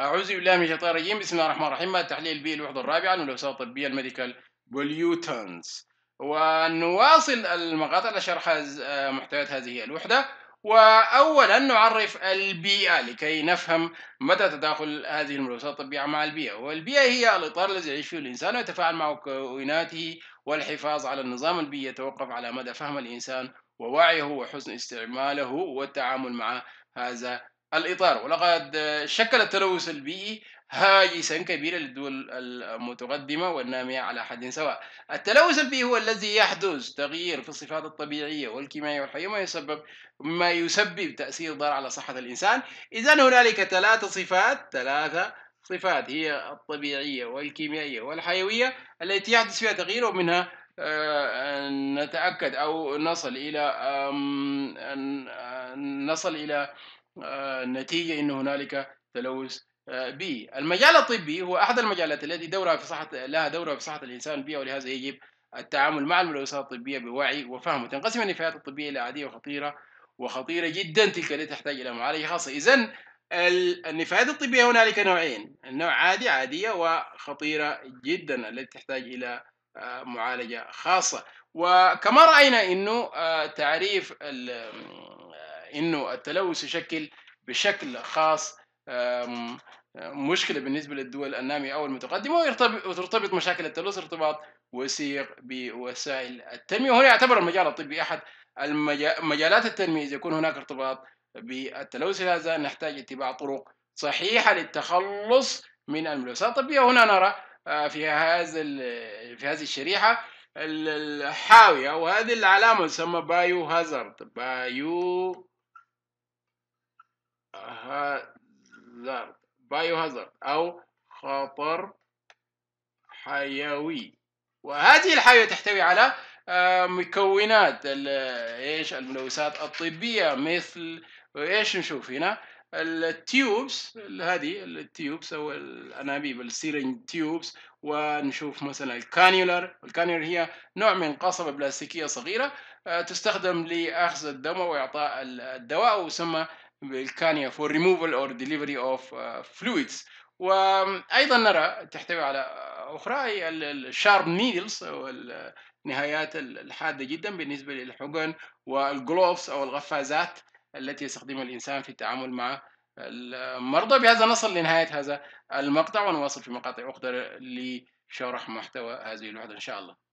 أعوذ بالله من الشيطان الرجيم بسم الله الرحمن الرحيم التحليل البيئي الوحدة الرابعة من الطبية الميديكال بوليوتنز ونواصل المقاطع لشرح آه، محتويات هذه الوحدة وأولا نعرف البيئة لكي نفهم مدى تداخل هذه الملوثات الطبية مع البيئة والبيئة هي الإطار الذي يعيش فيه الإنسان ويتفاعل مع كويناته والحفاظ على النظام البيئي يتوقف على مدى فهم الإنسان ووعيه وحسن استعماله والتعامل مع هذا الإطار ولقد شكل التلوث البيئي هاجسا كبيرا للدول المتقدمة والنامية على حد سواء التلوث البيئي هو الذي يحدث تغيير في الصفات الطبيعية والكيميائية والحية ما يسبب ما يسبب تأثير ضار على صحة الإنسان إذا هنالك ثلاث صفات ثلاثة صفات هي الطبيعية والكيميائية والحيوية التي يحدث فيها تغيير ومنها آه، نتأكد أو نصل إلى آه، نصل إلى آه، نتيجه انه هنالك تلوث آه، بيئي. المجال الطبي هو احد المجالات التي دورها في صحه لها دورها في صحه الانسان البيئه ولهذا يجب التعامل مع الملوثات الطبيه بوعي وفهم وتنقسم النفايات الطبيه الى عاديه وخطيره وخطيره جدا تلك التي تحتاج الى معالجه خاصه اذا النفايات الطبيه هنالك نوعين النوع عادي عاديه وخطيره جدا التي تحتاج الى آه، معالجه خاصه وكما راينا انه تعريف انه التلوث يشكل بشكل خاص مشكلة بالنسبة للدول النامية أو المتقدمة وترتبط مشاكل التلوث ارتباط وثيق بوسائل التنمية وهنا يعتبر المجال الطبي أحد مجالات التنمية إذا يكون هناك ارتباط بالتلوث هذا نحتاج اتباع طرق صحيحة للتخلص من الملوثات الطبية وهنا نرى آه، في هذا في هذه الشريحة الحاوية وهذه العلامة تسمى بايو هازارد بايو هازارد بايو هازارد أو خطر حيوي وهذه الحيوية تحتوي على آه، مكونات ايش الملوثات الطبية مثل ايش نشوف هنا التيوبس هذه التيوبس او الانابيب السيرنج تيوبس ونشوف مثلا الكانيولر الكانيولر هي نوع من قصبة بلاستيكية صغيرة آه، تستخدم لأخذ الدم وإعطاء الدواء ويسمى بالكانيا for removal or delivery of uh, fluids وأيضا نرى تحتوي على آه، أخرى هي الشارب نيدلز النهايات الحادة جدا بالنسبة للحقن والجلوفز أو الغفازات التي يستخدمها الإنسان في التعامل مع المرضى بهذا نصل لنهاية هذا المقطع ونواصل في مقاطع أخرى لشرح محتوى هذه الوحدة إن شاء الله